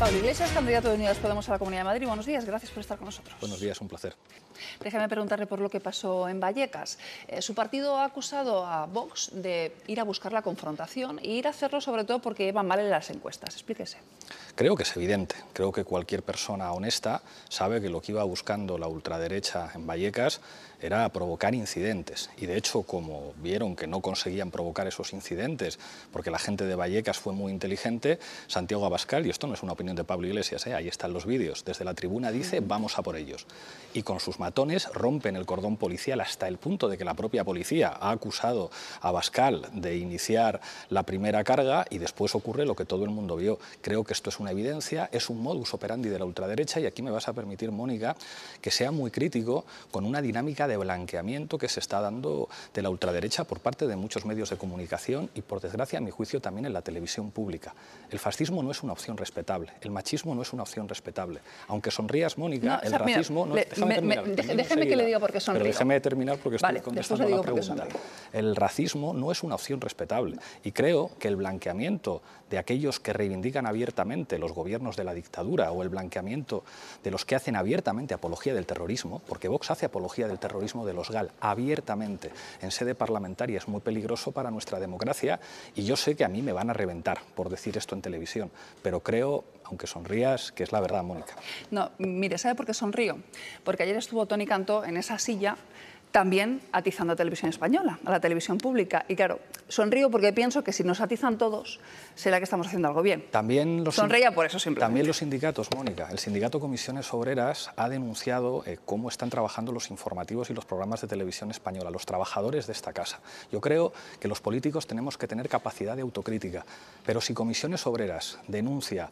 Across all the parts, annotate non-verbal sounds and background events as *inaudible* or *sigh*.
Pablo Iglesias, candidato de Unidas Podemos a la Comunidad de Madrid. Buenos días, gracias por estar con nosotros. Buenos días, un placer. Déjame preguntarle por lo que pasó en Vallecas. Eh, su partido ha acusado a Vox de ir a buscar la confrontación e ir a hacerlo sobre todo porque van mal en las encuestas. Explíquese. Creo que es evidente. Creo que cualquier persona honesta sabe que lo que iba buscando la ultraderecha en Vallecas era provocar incidentes. Y de hecho, como vieron que no conseguían provocar esos incidentes, porque la gente de Vallecas fue muy inteligente, Santiago Abascal, y esto no es una opinión de Pablo Iglesias, ¿eh? ahí están los vídeos, desde la tribuna dice, vamos a por ellos. Y con sus matones rompen el cordón policial hasta el punto de que la propia policía ha acusado a Abascal de iniciar la primera carga y después ocurre lo que todo el mundo vio. Creo que esto es una evidencia, es un modus operandi de la ultraderecha y aquí me vas a permitir, Mónica, que sea muy crítico con una dinámica de blanqueamiento que se está dando de la ultraderecha por parte de muchos medios de comunicación y, por desgracia, a mi juicio, también en la televisión pública. El fascismo no es una opción respetable, el machismo no es una opción respetable. Aunque sonrías, Mónica, el racismo... no, déjame, que le diga qué sonrío. Pero terminar porque estoy contestando la pregunta. El racismo no es una opción respetable y creo que el blanqueamiento de aquellos que reivindican abiertamente los gobiernos de la dictadura o el blanqueamiento de los que hacen abiertamente apología del terrorismo, porque Vox hace apología del terrorismo, de los GAL abiertamente en sede parlamentaria es muy peligroso para nuestra democracia y yo sé que a mí me van a reventar por decir esto en televisión, pero creo, aunque sonrías, que es la verdad, Mónica. No, mire, ¿sabe por qué sonrío? Porque ayer estuvo Tony Cantó en esa silla también atizando a Televisión Española, a la televisión pública. Y claro, sonrío porque pienso que si nos atizan todos, será que estamos haciendo algo bien. También los Sonreía por eso siempre. También los sindicatos, Mónica. El sindicato Comisiones Obreras ha denunciado eh, cómo están trabajando los informativos y los programas de televisión española, los trabajadores de esta casa. Yo creo que los políticos tenemos que tener capacidad de autocrítica, pero si Comisiones Obreras denuncia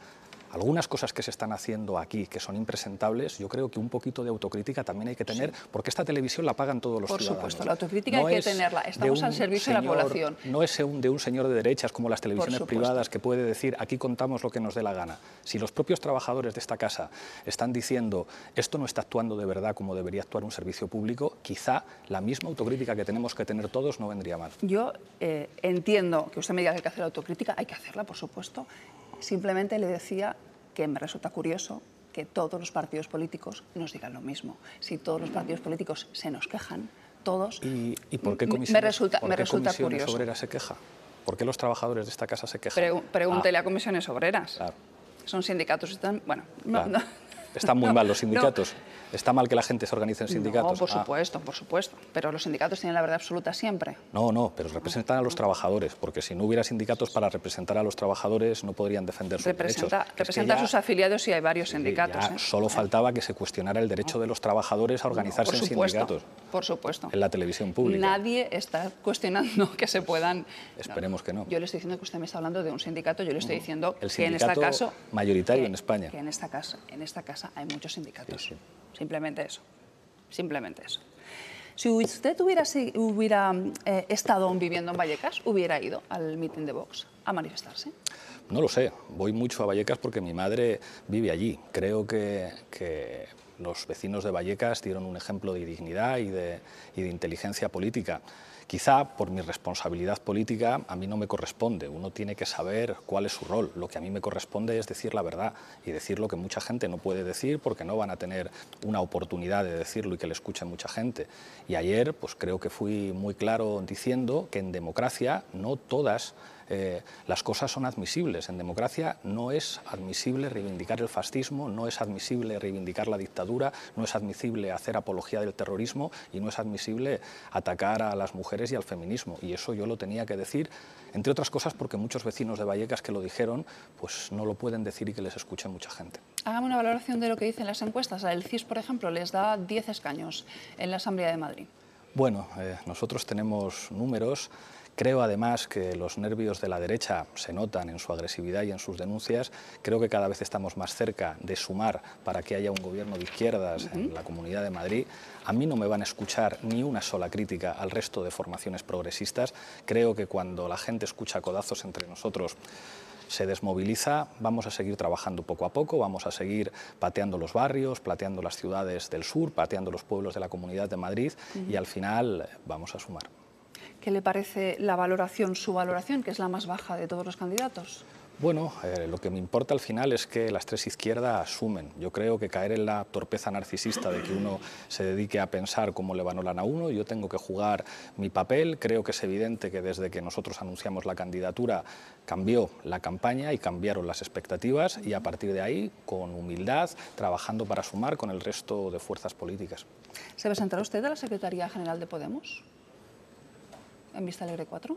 algunas cosas que se están haciendo aquí que son impresentables, yo creo que un poquito de autocrítica también hay que tener, porque esta televisión la pagan todos los ciudadanos. Por supuesto, la autocrítica hay que tenerla. Estamos al servicio de la población. No es de un señor de derechas como las televisiones privadas que puede decir aquí contamos lo que nos dé la gana. Si los propios trabajadores de esta casa están diciendo esto no está actuando de verdad como debería actuar un servicio público, quizá la misma autocrítica que tenemos que tener todos no vendría mal. Yo eh, entiendo que usted me diga que hay que hacer autocrítica, hay que hacerla, por supuesto. Simplemente le decía que me resulta curioso que todos los partidos políticos nos digan lo mismo. Si todos los partidos políticos se nos quejan, todos... ¿Y, por qué Comisión, me resulta, se queja? ¿Por qué los trabajadores de esta casa se quejan? pregúntele ah. a comisiones obreras. Claro. Son sindicatos, están... Bueno, están muy mal los sindicatos. Está mal que la gente se organice en sindicatos. No, por ah. supuesto, por supuesto. Pero los sindicatos tienen la verdad absoluta siempre. No, no, pero representan a los trabajadores, porque si no hubiera sindicatos para representar a los trabajadores no podrían defender sus derechos. Representa a sus afiliados y hay varios sindicatos. ¿eh? Solo faltaba que se cuestionara el derecho de los trabajadores a organizarse en sindicatos. Por supuesto. En la televisión pública. Nadie está cuestionando *laughs* que se puedan... Esperemos que no. Yo le estoy diciendo que usted me está hablando de un sindicato, yo le estoy diciendo que en este caso... mayoritario en España. Que en este caso, en esta hay muchos sindicatos. Simplemente eso. Simplemente eso. Si usted hubiera, hubiera eh, estado viviendo en Vallecas, ¿hubiera ido al meeting de Vox a manifestarse? No lo sé. Voy mucho a Vallecas porque mi madre vive allí. Creo que, los vecinos de Vallecas dieron un ejemplo de dignidad y de, y de inteligencia política. Quizá por mi responsabilidad política a mí no me corresponde, uno tiene que saber cuál es su rol. Lo que a mí me corresponde es decir la verdad y decir lo que mucha gente no puede decir porque no van a tener una oportunidad de decirlo y que le escuche mucha gente. Y ayer pues creo que fui muy claro diciendo que en democracia no todas eh, las cosas son admisibles. En democracia no es admisible reivindicar el fascismo, no es admisible reivindicar la dictadura, no es admisible hacer apología del terrorismo y no es admisible atacar a las mujeres y al feminismo. Y eso yo lo tenía que decir, entre otras cosas porque muchos vecinos de Vallecas que lo dijeron, pues no lo pueden decir y que les escuche mucha gente. Hágame una valoración de lo que dicen las encuestas. El CIS, por ejemplo, les da 10 escaños en la Asamblea de Madrid. Bueno, eh, nosotros tenemos números Creo además que los nervios de la derecha se notan en su agresividad y en sus denuncias. Creo que cada vez estamos más cerca de sumar para que haya un gobierno de izquierdas en la Comunidad de Madrid. A mí no me van a escuchar ni una sola crítica al resto de formaciones progresistas. Creo que cuando la gente escucha codazos entre nosotros, se desmoviliza, vamos a seguir trabajando poco a poco, vamos a seguir pateando los barrios, pateando las ciudades del sur, pateando los pueblos de la Comunidad de Madrid y al final vamos a sumar. ¿Qué le parece la valoración, su valoración, que es la más baja de todos los candidatos? Bueno, eh, lo que me importa al final es que las tres izquierdas asumen. Yo creo que caer en la torpeza narcisista de que uno se dedique a pensar cómo le van a uno, yo tengo que jugar mi papel. Creo que es evidente que desde que nosotros anunciamos la candidatura cambió la campaña y cambiaron las expectativas y a partir de ahí, con humildad, trabajando para sumar con el resto de fuerzas políticas. ¿Se presentará usted a la Secretaría General de Podemos? en Vista Alegre 4?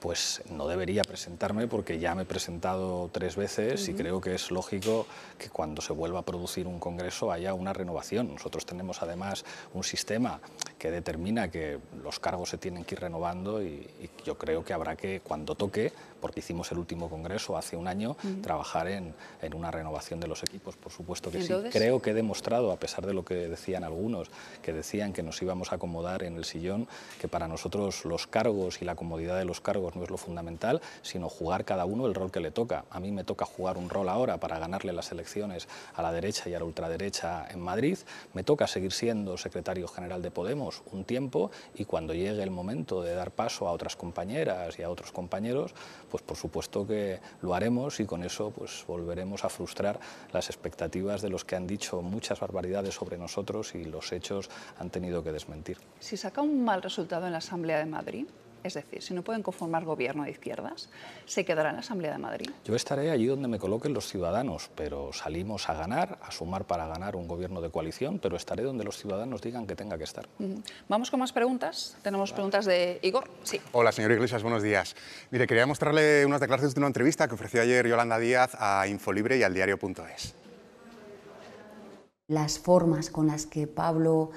pues no debería presentarme porque ya me he presentado tres veces y creo que es lógico que cuando se vuelva a producir un congreso haya una renovación. Nosotros tenemos además un sistema que determina que los cargos se tienen que ir renovando y, yo creo que habrá que, cuando toque, porque hicimos el último congreso hace un año, trabajar en, una renovación de los equipos, por supuesto que sí. Creo que he demostrado, a pesar de lo que decían algunos, que decían que nos íbamos a acomodar en el sillón, que para nosotros los cargos y la comodidad de los cargos no es lo fundamental, sino jugar cada uno el rol que le toca. A mí me toca jugar un rol ahora para ganarle las elecciones a la derecha y a la ultraderecha en Madrid, me toca seguir siendo secretario general de Podemos, un tiempo y cuando llegue el momento de dar paso a otras compañeras y a otros compañeros, pues por supuesto que lo haremos y con eso pues volveremos a frustrar las expectativas de los que han dicho muchas barbaridades sobre nosotros y los hechos han tenido que desmentir. Si saca un mal resultado en la Asamblea de Madrid, es decir, si no pueden conformar gobierno de izquierdas, se quedará en la Asamblea de Madrid. Yo estaré allí donde me coloquen los ciudadanos, pero salimos a ganar, a sumar para ganar un gobierno de coalición, pero estaré donde los ciudadanos digan que tenga que estar. Vamos con más preguntas. Tenemos preguntas de Igor. Sí. Hola, señor Iglesias, buenos días. Mire, quería mostrarle unas declaraciones de una entrevista que ofreció ayer Yolanda Díaz a Infolibre y al diario.es. Las formas con las que Pablo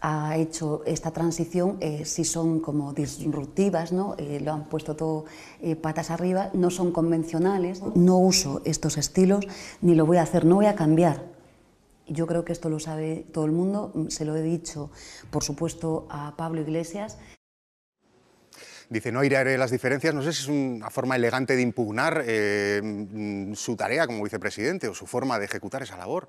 ha hecho esta transición, eh, si son como disruptivas, ¿no? Eh, lo han puesto todo eh, patas arriba, no son convencionales, no uso estos estilos, ni lo voy a hacer, no voy a cambiar. Yo creo que esto lo sabe todo el mundo, mm, se lo he dicho, por supuesto, a Pablo Iglesias. Dice, no iré las diferencias, no sé si es una forma elegante de impugnar mm, su tarea como vicepresidente o su forma de ejecutar esa labor.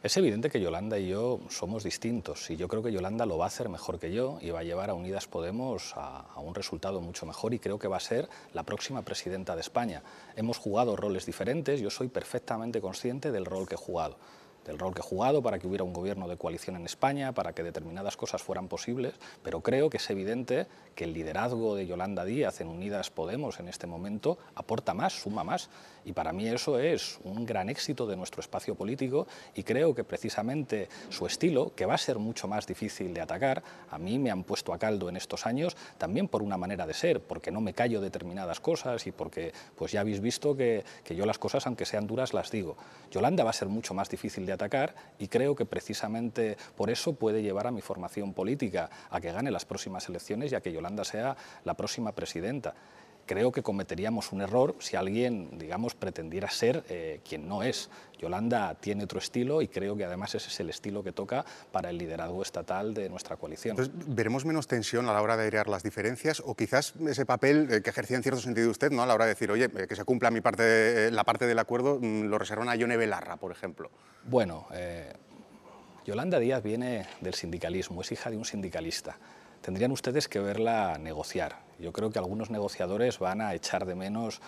Es evidente que Yolanda y yo somos distintos y yo creo que Yolanda lo va a hacer mejor que yo y va a llevar a Unidas Podemos a, un resultado mucho mejor y creo que va a ser la próxima presidenta de España. Hemos jugado roles diferentes, yo soy perfectamente consciente del rol que he jugado el rol que he jugado para que hubiera un gobierno de coalición en España, para que determinadas cosas fueran posibles, pero creo que es evidente que el liderazgo de Yolanda Díaz en Unidas Podemos en este momento aporta más, suma más, y para mí eso es un gran éxito de nuestro espacio político y creo que precisamente su estilo, que va a ser mucho más difícil de atacar, a mí me han puesto a caldo en estos años también por una manera de ser, porque no me callo determinadas cosas y porque pues ya habéis visto que, que yo las cosas, aunque sean duras, las digo. Yolanda va a ser mucho más difícil de atacar y creo que precisamente por eso puede llevar a mi formación política a que gane las próximas elecciones y a que Yolanda sea la próxima presidenta creo que cometeríamos un error si alguien, digamos, pretendiera ser eh, quien no es. Yolanda tiene otro estilo y creo que además ese es el estilo que toca para el liderazgo estatal de nuestra coalición. ¿veremos menos tensión a la hora de airear las diferencias o quizás ese papel eh, que ejercía en cierto sentido usted, ¿no? A la hora de decir, oye, eh, que se cumpla mi parte la parte del acuerdo, mm, lo reservan a Yone Belarra, por ejemplo. Bueno, Yolanda Díaz viene del sindicalismo, es hija de un sindicalista. Tendrían ustedes que verla negociar yo creo que algunos negociadores van a echar de menos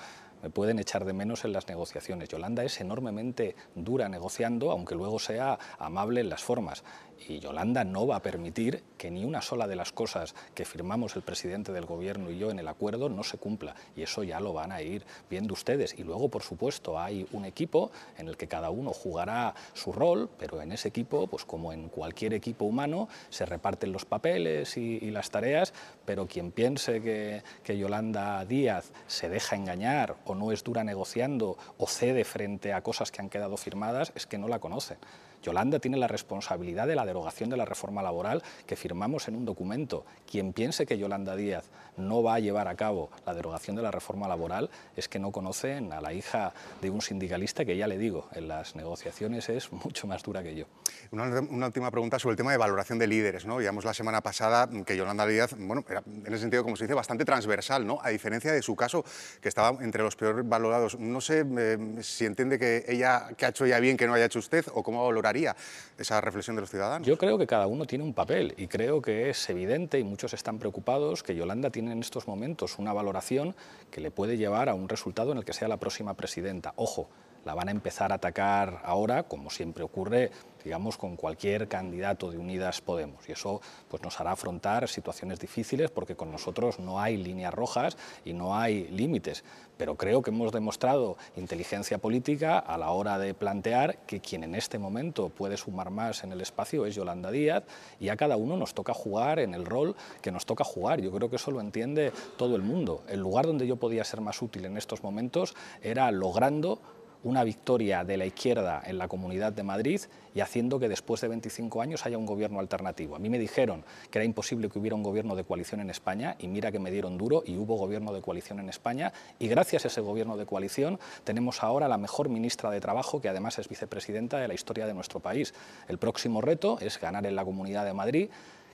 me eh, pueden echar de menos en las negociaciones. Yolanda es enormemente dura negociando, aunque luego sea amable en las formas y Yolanda no va a permitir que ni una sola de las cosas que firmamos el presidente del gobierno y yo en el acuerdo no se cumpla y eso ya lo van a ir viendo ustedes y luego por supuesto hay un equipo en el que cada uno jugará su rol pero en ese equipo pues como en cualquier equipo humano se reparten los papeles y, las tareas pero quien piense que, que Yolanda Díaz se deja engañar o no es dura negociando o cede frente a cosas que han quedado firmadas es que no la conocen. Yolanda tiene la responsabilidad de la derogación de la reforma laboral que firmamos en un documento. Quien piense que Yolanda Díaz no va a llevar a cabo la derogación de la reforma laboral es que no conocen a la hija de un sindicalista que ya le digo, en las negociaciones es mucho más dura que yo. Una, última pregunta sobre el tema de valoración de líderes. ¿no? Digamos la semana pasada que Yolanda Díaz, bueno, en el sentido, como se dice, bastante transversal, ¿no? a diferencia de su caso, que estaba entre los peores valorados. No sé eh, si entiende que ella, que ha hecho ya bien, que no haya hecho usted, o cómo valorar esa reflexión de los ciudadanos? Yo creo que cada uno tiene un papel y creo que es evidente y muchos están preocupados que Yolanda tiene en estos momentos una valoración que le puede llevar a un resultado en el que sea la próxima presidenta. Ojo, la van a empezar a atacar ahora, como siempre ocurre, digamos, con cualquier candidato de Unidas Podemos. Y eso pues, nos hará afrontar situaciones difíciles porque con nosotros no hay líneas rojas y no hay límites pero creo que hemos demostrado inteligencia política a la hora de plantear que quien en este momento puede sumar más en el espacio es Yolanda Díaz y a cada uno nos toca jugar en el rol que nos toca jugar. Yo creo que eso lo entiende todo el mundo. El lugar donde yo podía ser más útil en estos momentos era logrando una victoria de la izquierda en la Comunidad de Madrid y haciendo que después de 25 años haya un gobierno alternativo. A mí me dijeron que era imposible que hubiera un gobierno de coalición en España y mira que me dieron duro y hubo gobierno de coalición en España y gracias a ese gobierno de coalición tenemos ahora la mejor ministra de Trabajo que además es vicepresidenta de la historia de nuestro país. El próximo reto es ganar en la Comunidad de Madrid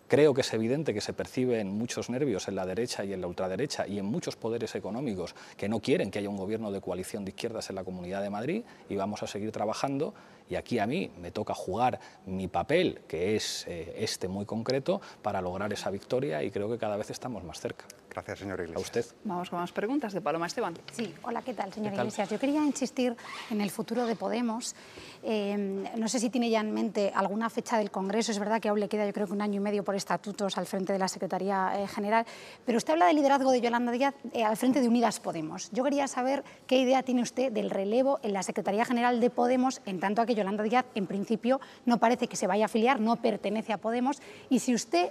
Creo que es evidente que se perciben muchos nervios en la derecha y en la ultraderecha y en muchos poderes económicos que no quieren que haya un gobierno de coalición de izquierdas en la Comunidad de Madrid y vamos a seguir trabajando y aquí a mí me toca jugar mi papel, que es eh, este muy concreto, para lograr esa victoria y creo que cada vez estamos más cerca. Gracias, señor Iglesias. A usted. Vamos con más preguntas de Paloma Esteban. Sí, hola, ¿qué tal, señor Iglesias? Yo quería insistir en el futuro de Podemos. Eh, no sé si tiene ya en mente alguna fecha del Congreso. Es verdad que aún le queda, yo creo que un año y medio por estatutos al frente de la Secretaría eh, General. Pero usted habla del liderazgo de Yolanda Díaz eh, al frente de Unidas Podemos. Yo quería saber qué idea tiene usted del relevo en la Secretaría General de Podemos, en tanto a que Yolanda Díaz, en principio, no parece que se vaya a afiliar, no pertenece a Podemos. Y si usted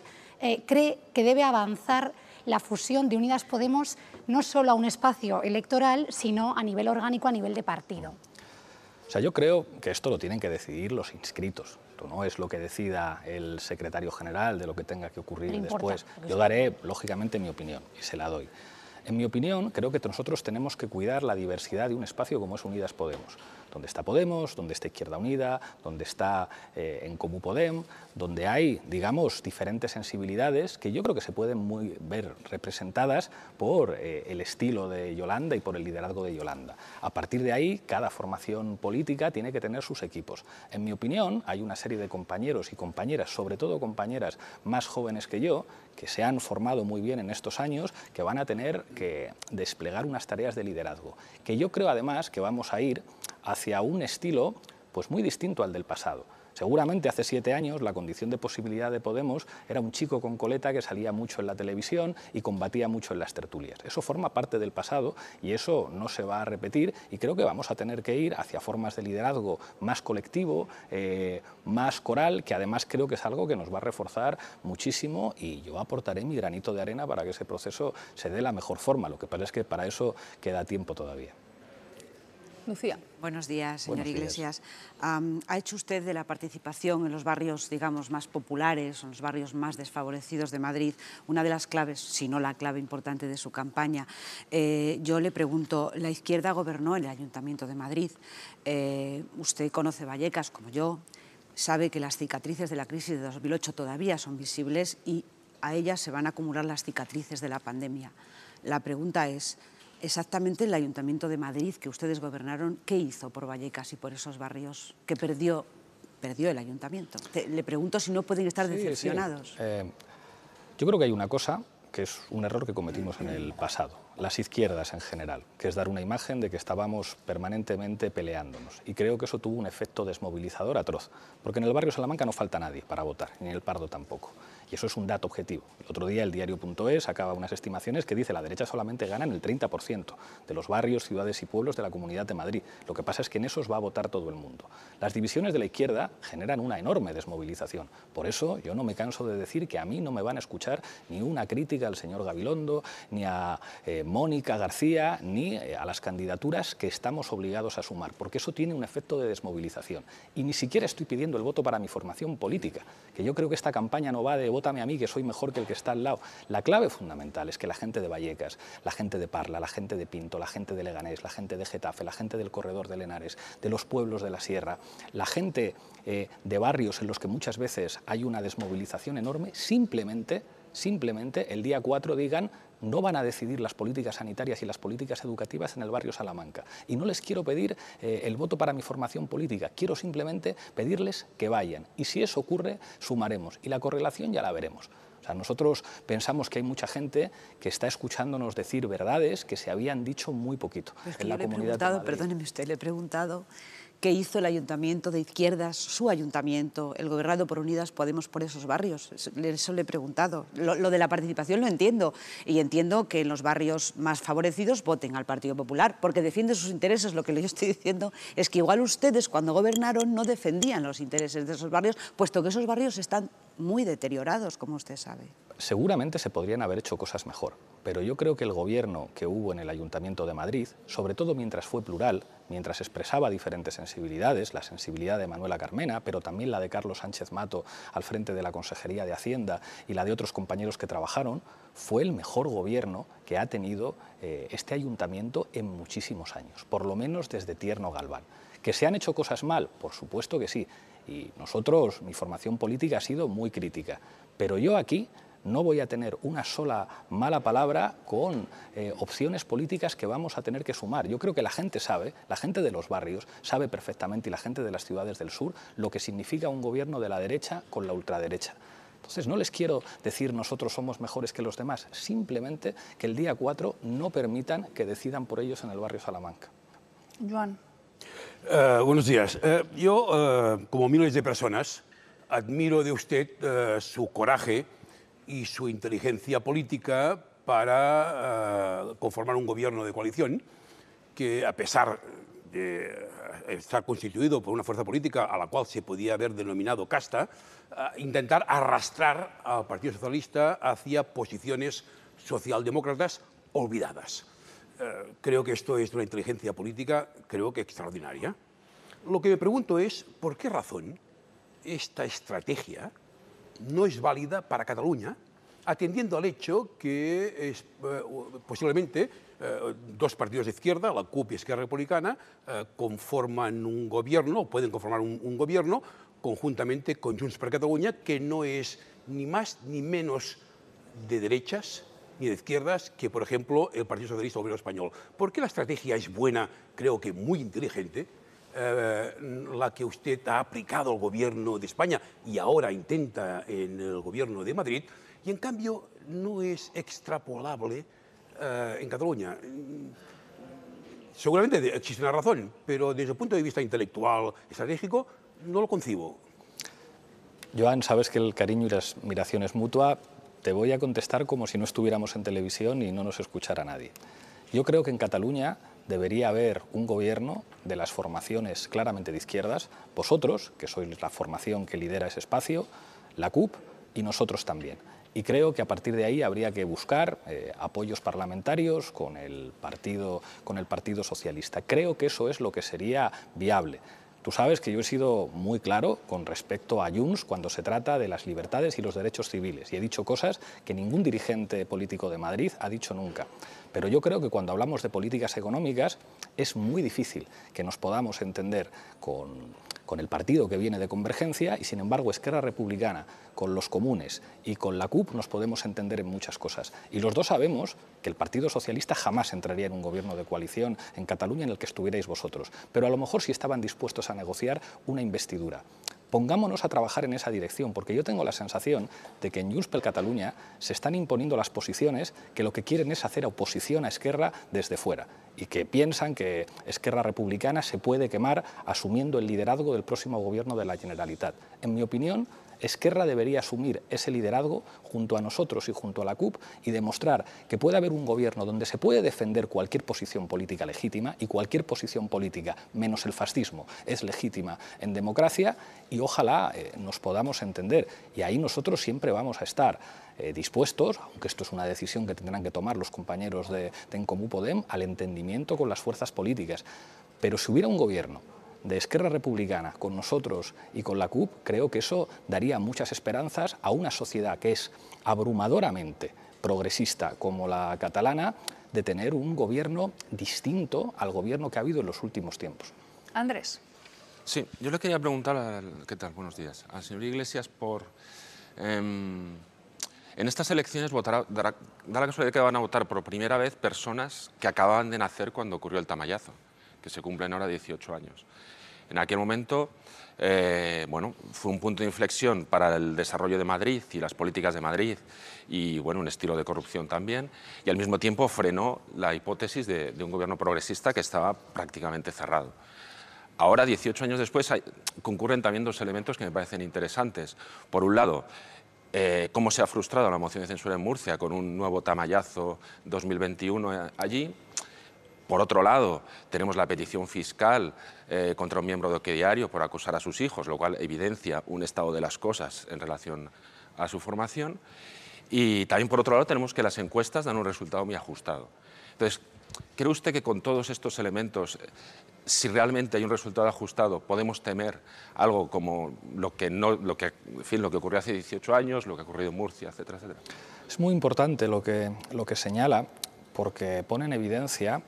cree que debe avanzar la fusión de Unidas Podemos no solo a un espacio electoral, sino a nivel orgánico, a nivel de partido. O sea, yo creo que esto lo tienen que decidir los inscritos. no es lo que decida el secretario general de lo que tenga que ocurrir después. yo daré, lógicamente, mi opinión y se la doy. En mi opinión, creo que nosotros tenemos que cuidar la diversidad de un espacio como es Unidas Podemos. Donde está Podemos, donde está Izquierda Unida, donde está eh, En Comú Podem, donde hay, digamos, diferentes sensibilidades que yo creo que se pueden muy ver representadas por eh, el estilo de Yolanda y por el liderazgo de Yolanda. A partir de ahí, cada formación política tiene que tener sus equipos. En mi opinión, hay una serie de compañeros y compañeras, sobre todo compañeras más jóvenes que yo, que se han formado muy bien en estos años, que van a tener que desplegar unas tareas de liderazgo, que yo creo además que vamos a ir hacia un estilo pues muy distinto al del pasado. Seguramente hace siete años la condición de posibilidad de Podemos era un chico con coleta que salía mucho en la televisión y combatía mucho en las tertulias. Eso forma parte del pasado y eso no se va a repetir y creo que vamos a tener que ir hacia formas de liderazgo más colectivo, eh, más coral, que además creo que es algo que nos va a reforzar muchísimo y yo aportaré mi granito de arena para que ese proceso se dé la mejor forma. Lo que pasa es que para eso queda tiempo todavía. Lucía. Buenos días, señor Iglesias. ha hecho usted de la participación en los barrios, digamos, más populares, en los barrios más desfavorecidos de Madrid, una de las claves, si no la clave importante de su campaña. Eh, yo le pregunto, la izquierda gobernó en el Ayuntamiento de Madrid. Eh, usted conoce Vallecas como yo, sabe que las cicatrices de la crisis de 2008 todavía son visibles y a ellas se van a acumular las cicatrices de la pandemia. La pregunta es, exactamente el Ayuntamiento de Madrid que ustedes gobernaron, ¿qué hizo por Vallecas y por esos barrios que perdió, perdió el Ayuntamiento? le pregunto si no pueden estar decepcionados. Eh, yo creo que hay una cosa que es un error que cometimos en el pasado las izquierdas en general, que es dar una imagen de que estábamos permanentemente peleándonos. Y creo que eso tuvo un efecto desmovilizador atroz, porque en el barrio Salamanca no falta nadie para votar, ni en el Pardo tampoco. Y eso es un dato objetivo. El otro día el diario.es sacaba unas estimaciones que dice la derecha solamente gana en el 30% de los barrios, ciudades y pueblos de la Comunidad de Madrid. Lo que pasa es que en esos va a votar todo el mundo. Las divisiones de la izquierda generan una enorme desmovilización. Por eso yo no me canso de decir que a mí no me van a escuchar ni una crítica al señor Gabilondo, ni a... Eh, Mónica García ni eh, a las candidaturas que estamos obligados a sumar, porque eso tiene un efecto de desmovilización. Y ni siquiera estoy pidiendo el voto para mi formación política, que yo creo que esta campaña no va de votame a mí, que soy mejor que el que está al lado. La clave fundamental es que la gente de Vallecas, la gente de Parla, la gente de Pinto, la gente de Leganés, la gente de Getafe, la gente del corredor de Lenares, de los pueblos de la sierra, la gente eh, de barrios en los que muchas veces hay una desmovilización enorme, simplemente simplemente el día 4 digan no van a decidir las políticas sanitarias y las políticas educativas en el barrio Salamanca. Y no les quiero pedir eh, el voto para mi formación política, quiero simplemente pedirles que vayan. Y si eso ocurre, sumaremos. Y la correlación ya la veremos. O sea, nosotros pensamos que hay mucha gente que está escuchándonos decir verdades que se habían dicho muy poquito. en la he usted, le he preguntado ¿Qué hizo el ayuntamiento de izquierdas, su ayuntamiento, el gobernado por Unidas Podemos por esos barrios. Eso le he preguntado. Lo, de la participación lo entiendo y entiendo que en los barrios más favorecidos voten al Partido Popular porque defiende sus intereses. Lo que yo *laughs* estoy diciendo es que igual ustedes cuando gobernaron no defendían los intereses de esos barrios, puesto que esos barrios están muy deteriorados, como usted sabe. Seguramente se podrían haber hecho cosas mejor, pero yo creo que el gobierno que hubo en el Ayuntamiento de Madrid, sobre todo mientras fue plural, mientras expresaba diferentes sensibilidades, la sensibilidad de Manuela Carmena, pero también la de Carlos Sánchez Mato al frente de la Consejería de Hacienda y la de otros compañeros que trabajaron, fue el mejor gobierno que ha tenido eh, este ayuntamiento en muchísimos años, por lo menos desde Tierno Galván. ¿Que se han hecho cosas mal? Por supuesto que sí. Y nosotros, mi formación política ha sido muy crítica, pero yo aquí no voy a tener una sola mala palabra con eh, opciones políticas que vamos a tener que sumar. Yo creo que la gente sabe, la gente de los barrios sabe perfectamente y la gente de las ciudades del sur lo que significa un gobierno de la derecha con la ultraderecha. Entonces no les quiero decir nosotros somos mejores que los demás, simplemente que el día 4 no permitan que decidan por ellos en el barrio Salamanca. Joan. Eh, buenos días. Eh, yo, eh, como miles de personas, admiro de usted su coraje y su inteligencia política para conformar un gobierno de coalición que, a pesar de estar constituido por una fuerza política a la cual se podía haber denominado casta, intentar arrastrar al Partido Socialista hacia posiciones socialdemócratas olvidadas. Eh, creo que esto es de una inteligencia política, creo que extraordinaria. Lo que me pregunto es, ¿por qué razón esta estrategia no es válida para Cataluña, atendiendo al hecho que eh, posiblemente eh, dos partidos de izquierda, la CUP y Esquerra Republicana, conforman un gobierno, o pueden conformar un, gobierno conjuntamente con Junts per Cataluña, que no es ni más ni menos de derechas ni de izquierdas que, por ejemplo, el Partido Socialista Obrero Español. ¿Por qué la estrategia es buena, creo que muy inteligente, eh, la que usted ha aplicado al gobierno de España y ahora intenta en el gobierno de Madrid, y en cambio no es extrapolable eh, en Cataluña? Seguramente existe una razón, pero desde el punto de vista intelectual, estratégico, no lo concibo. Joan, sabes que el cariño y la admiración es mutua te voy a contestar como si no estuviéramos en televisión y no nos escuchara nadie. Yo creo que en Cataluña debería haber un gobierno de las formaciones claramente de izquierdas, vosotros, que sois la formación que lidera ese espacio, la CUP y nosotros también. Y creo que a partir de ahí habría que buscar eh, apoyos parlamentarios con el, partido, con el Partido Socialista. Creo que eso es lo que sería viable. Tú sabes que yo he sido muy claro con respecto a Junts cuando se trata de las libertades y los derechos civiles y he dicho cosas que ningún dirigente político de Madrid ha dicho nunca. Pero yo creo que cuando hablamos de políticas económicas es muy difícil que nos podamos entender con con el partido que viene de Convergencia y sin embargo Esquerra Republicana, con los comunes y con la CUP nos podemos entender en muchas cosas. Y los dos sabemos que el Partido Socialista jamás entraría en un gobierno de coalición en Cataluña en el que estuvierais vosotros, pero a lo mejor sí estaban dispuestos a negociar una investidura. Pongámonos a trabajar en esa dirección, porque yo tengo la sensación de que en Junts Cataluña se están imponiendo las posiciones que lo que quieren es hacer oposición a Esquerra desde fuera y que piensan que Esquerra Republicana se puede quemar asumiendo el liderazgo del próximo gobierno de la Generalitat. En mi opinión, Esquerra debería asumir ese liderazgo junto a nosotros y junto a la CUP y demostrar que puede haber un gobierno donde se puede defender cualquier posición política legítima y cualquier posición política, menos el fascismo, es legítima en democracia y ojalá eh, nos podamos entender. Y ahí nosotros siempre vamos a estar. Eh, dispuestos, aunque esto es una decisión que tendrán que tomar los compañeros de, de Comú Podem, al entendimiento con las fuerzas políticas. Pero si hubiera un gobierno de Esquerra Republicana con nosotros y con la CUP, creo que eso daría muchas esperanzas a una sociedad que es abrumadoramente progresista como la catalana, de tener un gobierno distinto al gobierno que ha habido en los últimos tiempos. Andrés. Sí, yo le quería preguntar, al, ¿qué tal? Buenos días. Al señor Iglesias por... Em, en estas elecciones votará, dará, la casualidad que van a votar por primera vez personas que acababan de nacer cuando ocurrió el tamallazo, que se cumplen ahora 18 años. En aquel momento, eh, bueno, fue un punto de inflexión para el desarrollo de Madrid y las políticas de Madrid y, bueno, un estilo de corrupción también. Y al mismo tiempo frenó la hipótesis de, un gobierno progresista que estaba prácticamente cerrado. Ahora, 18 años después, concurren también dos elementos que me parecen interesantes. Por un lado, eh, cómo se ha frustrado la moción de censura en Murcia con un nuevo tamallazo 2021 eh, allí. Por otro lado, tenemos la petición fiscal eh, contra un miembro de OK Diario por acusar a sus hijos, lo cual evidencia un estado de las cosas en relación a su formación. Y también, por otro lado, tenemos que las encuestas dan un resultado muy ajustado. Entonces, ¿cree usted que con todos estos elementos, si realmente hay un resultado ajustado, podemos temer algo como lo que, no, lo que, en fin, lo que ocurrió hace 18 años, lo que ha ocurrido en Murcia, etcétera, etcétera? Es muy importante lo que, lo que señala, porque pone en evidencia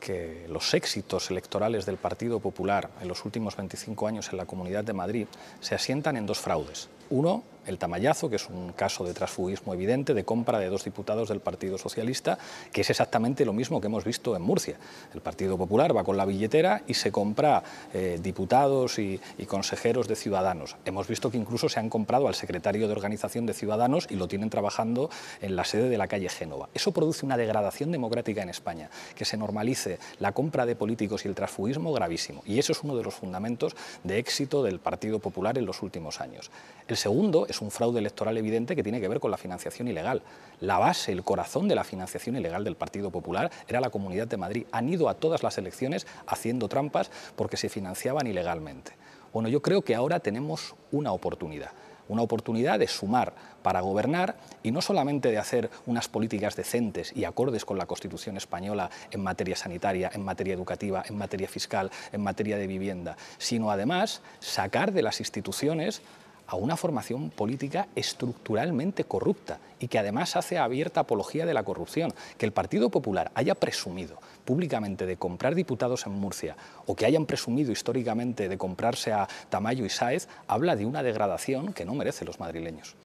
que los éxitos electorales del Partido Popular en los últimos 25 años en la Comunidad de Madrid se asientan en dos fraudes. Uno, el Tamayazo, que es un caso de transfugismo evidente, de compra de dos diputados del Partido Socialista, que es exactamente lo mismo que hemos visto en Murcia. El Partido Popular va con la billetera y se compra eh, diputados y, consejeros de Ciudadanos. Hemos visto que incluso se han comprado al secretario de Organización de Ciudadanos y lo tienen trabajando en la sede de la calle Génova. Eso produce una degradación democrática en España, que se normalice la compra de políticos y el transfugismo gravísimo. Y eso es uno de los fundamentos de éxito del Partido Popular en los últimos años. El segundo es es un fraude electoral evidente que tiene que ver con la financiación ilegal. La base, el corazón de la financiación ilegal del Partido Popular era la Comunidad de Madrid. Han ido a todas las elecciones haciendo trampas porque se financiaban ilegalmente. Bueno, yo creo que ahora tenemos una oportunidad una oportunidad de sumar para gobernar y no solamente de hacer unas políticas decentes y acordes con la Constitución española en materia sanitaria, en materia educativa, en materia fiscal, en materia de vivienda, sino además sacar de las instituciones a una formación política estructuralmente corrupta y que además hace abierta apología de la corrupción. Que el Partido Popular haya presumido públicamente de comprar diputados en Murcia o que hayan presumido históricamente de comprarse a Tamayo y Sáez, habla de una degradación que no merecen los madrileños.